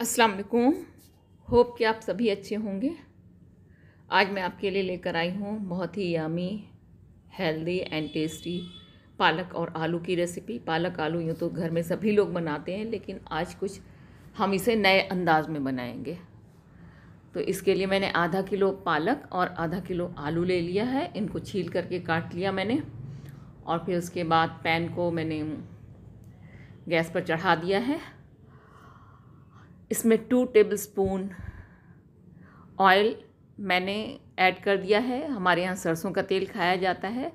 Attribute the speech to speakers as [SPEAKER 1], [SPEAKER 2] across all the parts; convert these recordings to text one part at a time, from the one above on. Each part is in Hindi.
[SPEAKER 1] अस्सलाम वालेकुम होप कि आप सभी अच्छे होंगे आज मैं आपके लिए लेकर आई हूँ बहुत ही यामी हेल्दी एंड टेस्टी पालक और आलू की रेसिपी पालक आलू यूँ तो घर में सभी लोग बनाते हैं लेकिन आज कुछ हम इसे नए अंदाज में बनाएंगे तो इसके लिए मैंने आधा किलो पालक और आधा किलो आलू ले लिया है इनको छील करके काट लिया मैंने और फिर उसके बाद पैन को मैंने गैस पर चढ़ा दिया है इसमें टू टेबलस्पून ऑयल मैंने ऐड कर दिया है हमारे यहाँ सरसों का तेल खाया जाता है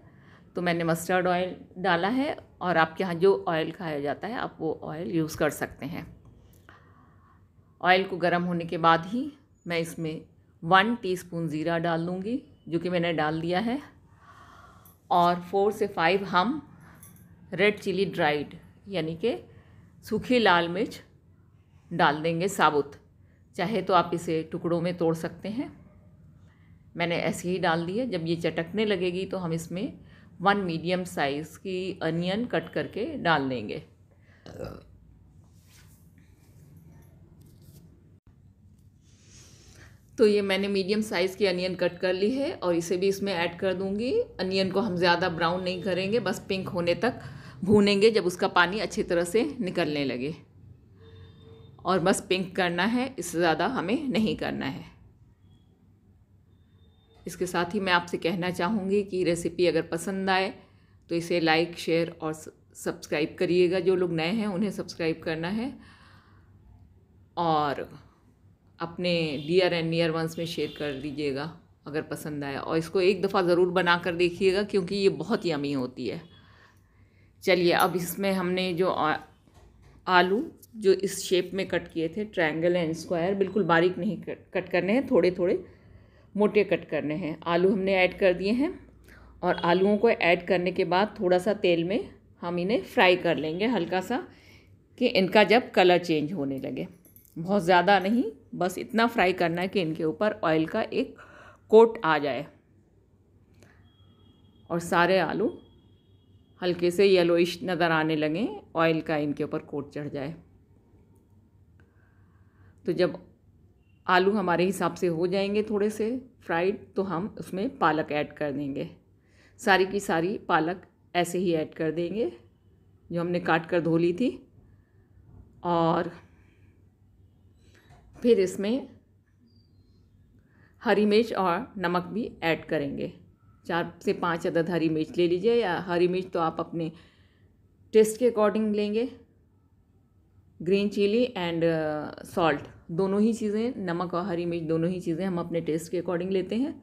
[SPEAKER 1] तो मैंने मस्टर्ड ऑयल डाला है और आपके यहाँ जो ऑयल खाया जाता है आप वो ऑयल यूज़ कर सकते हैं ऑयल को गर्म होने के बाद ही मैं इसमें वन टीस्पून ज़ीरा डाल दूँगी जो कि मैंने डाल दिया है और फोर से फाइव हम रेड चिली ड्राइड यानी कि सूखी लाल मिर्च डाल देंगे साबुत चाहे तो आप इसे टुकड़ों में तोड़ सकते हैं मैंने ऐसे ही डाल दिए जब ये चटकने लगेगी तो हम इसमें वन मीडियम साइज़ की अनियन कट करके डाल देंगे तो ये मैंने मीडियम साइज़ की अनियन कट कर ली है और इसे भी इसमें ऐड कर दूंगी अनियन को हम ज़्यादा ब्राउन नहीं करेंगे बस पिंक होने तक भूनेंगे जब उसका पानी अच्छी तरह से निकलने लगे और बस पिंक करना है इससे ज़्यादा हमें नहीं करना है इसके साथ ही मैं आपसे कहना चाहूँगी कि रेसिपी अगर पसंद आए तो इसे लाइक शेयर और सब्सक्राइब करिएगा जो लोग नए हैं उन्हें सब्सक्राइब करना है और अपने डियर एंड नियर वंस में शेयर कर दीजिएगा अगर पसंद आया और इसको एक दफ़ा ज़रूर बना कर देखिएगा क्योंकि ये बहुत यमी होती है चलिए अब इसमें हमने जो आलू जो इस शेप में कट किए थे ट्रायंगल एंड स्क्वायर बिल्कुल बारीक नहीं कट कट करने हैं थोड़े थोड़े मोटे कट करने हैं आलू हमने ऐड कर दिए हैं और आलूओं को ऐड करने के बाद थोड़ा सा तेल में हम इन्हें फ्राई कर लेंगे हल्का सा कि इनका जब कलर चेंज होने लगे बहुत ज़्यादा नहीं बस इतना फ्राई करना है कि इनके ऊपर ऑयल का एक कोट आ जाए और सारे आलू हल्के से येलोइश नज़र आने लगें ऑयल का इनके ऊपर कोट चढ़ जाए तो जब आलू हमारे हिसाब से हो जाएंगे थोड़े से फ्राइड तो हम उसमें पालक ऐड कर देंगे सारी की सारी पालक ऐसे ही ऐड कर देंगे जो हमने काट कर धो ली थी और फिर इसमें हरी मिर्च और नमक भी ऐड करेंगे चार से पाँच अदद हरी मिर्च ले लीजिए या हरी मिर्च तो आप अपने टेस्ट के अकॉर्डिंग लेंगे ग्रीन चिली एंड सॉल्ट दोनों ही चीज़ें नमक और हरी मिर्च दोनों ही चीज़ें हम अपने टेस्ट के अकॉर्डिंग लेते हैं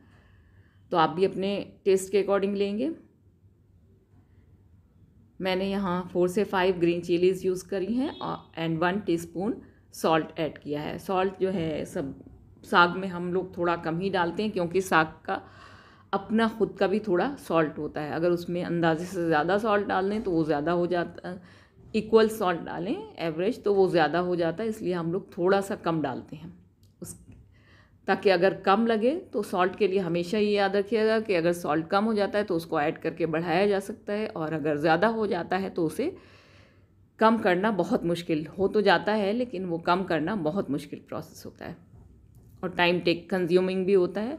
[SPEAKER 1] तो आप भी अपने टेस्ट के अकॉर्डिंग लेंगे मैंने यहाँ फोर से फाइव ग्रीन चिलीज़ यूज़ करी हैं and one teaspoon salt add किया है सॉल्ट जो है सब साग में हम लोग थोड़ा कम ही डालते हैं क्योंकि साग का अपना ख़ुद का भी थोड़ा सॉल्ट होता है अगर उसमें अंदाजे से ज़्यादा सॉल्ट डाल दें तो वो ज़्यादा हो जाता इक्वल सॉल्ट डालें एवरेज तो वो ज़्यादा हो जाता है इसलिए हम लोग थोड़ा सा कम डालते हैं उस ताकि अगर कम लगे तो सॉल्ट के लिए हमेशा ये याद रखिएगा कि अगर सॉल्ट कम हो जाता है तो उसको ऐड करके बढ़ाया जा सकता है और अगर ज़्यादा हो जाता है तो उसे कम करना बहुत मुश्किल हो तो जाता है लेकिन वो कम करना बहुत मुश्किल प्रोसेस होता है और टाइम टेक कंज्यूमिंग भी होता है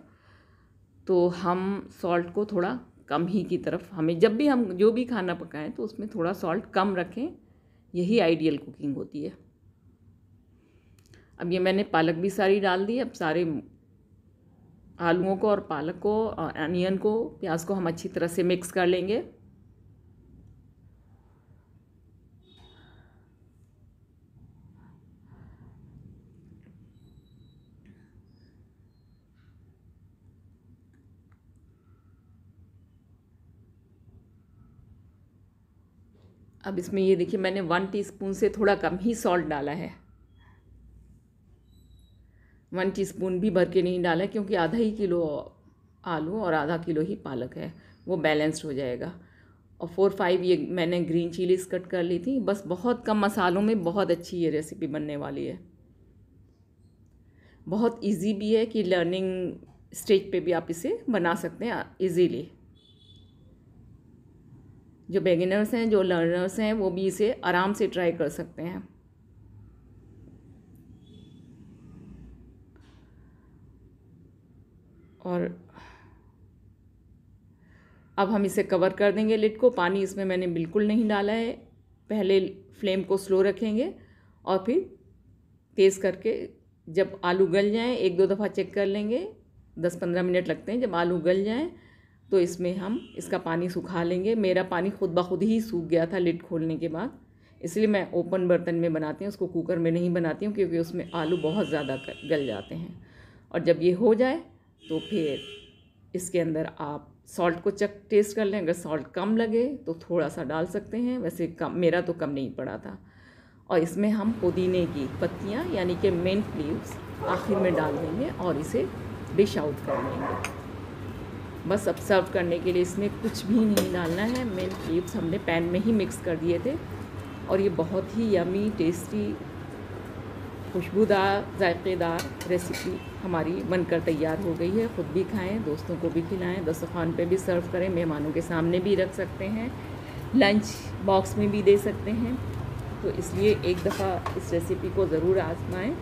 [SPEAKER 1] तो हम सॉल्ट को थोड़ा कम ही की तरफ हमें जब भी हम जो भी खाना पकाएं तो उसमें थोड़ा सॉल्ट कम रखें यही आइडियल कुकिंग होती है अब ये मैंने पालक भी सारी डाल दी अब सारे आलूओं को और पालक को अनियन को प्याज को हम अच्छी तरह से मिक्स कर लेंगे अब इसमें ये देखिए मैंने वन टीस्पून से थोड़ा कम ही सॉल्ट डाला है वन टीस्पून भी भर के नहीं डाला है क्योंकि आधा ही किलो आलू और आधा किलो ही पालक है वो बैलेंस्ड हो जाएगा और फोर फाइव ये मैंने ग्रीन चिलीज कट कर ली थी बस बहुत कम मसालों में बहुत अच्छी ये रेसिपी बनने वाली है बहुत इजी भी है कि लर्निंग स्टेज पे भी आप इसे बना सकते हैं इजीली जो बेगिनर्स हैं जो लर्नर्स हैं वो भी इसे आराम से ट्राई कर सकते हैं और अब हम इसे कवर कर देंगे लिट को पानी इसमें मैंने बिल्कुल नहीं डाला है पहले फ्लेम को स्लो रखेंगे और फिर तेज़ करके जब आलू गल जाएं एक दो दफ़ा चेक कर लेंगे दस पंद्रह मिनट लगते हैं जब आलू गल जाएं तो इसमें हम इसका पानी सुखा लेंगे मेरा पानी खुद ब खुद ही सूख गया था लिड खोलने के बाद इसलिए मैं ओपन बर्तन में बनाती हूँ उसको कुकर में नहीं बनाती हूँ क्योंकि उसमें आलू बहुत ज़्यादा गल जाते हैं और जब ये हो जाए तो फिर इसके अंदर आप सॉल्ट को चक टेस्ट कर लें अगर सॉल्ट कम लगे तो थोड़ा सा डाल सकते हैं वैसे कम मेरा तो कम नहीं पड़ा था और इसमें हम पुदीने की पत्तियाँ यानी कि मेन लीव्स आखिर में डाल देंगे और इसे डिश आउट कर लेंगे बस अब सर्व करने के लिए इसमें कुछ भी नहीं डालना है मेन लीव्स हमने पैन में ही मिक्स कर दिए थे और ये बहुत ही यमी टेस्टी खुशबूदार जायकेदार रेसिपी हमारी बनकर तैयार हो गई है ख़ुद भी खाएं दोस्तों को भी खिलाएं दस्तरखान पे भी सर्व करें मेहमानों के सामने भी रख सकते हैं लंच बॉक्स में भी दे सकते हैं तो इसलिए एक दफ़ा इस रेसिपी को ज़रूर आजमाएं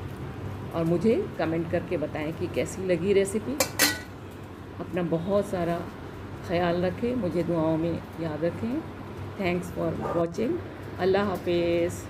[SPEAKER 1] और मुझे कमेंट करके बताएं कि कैसी लगी रेसिपी अपना बहुत सारा ख्याल रखें मुझे दुआओं में याद रखें थैंक्स फॉर वॉचिंग अल्लाह हाफिज़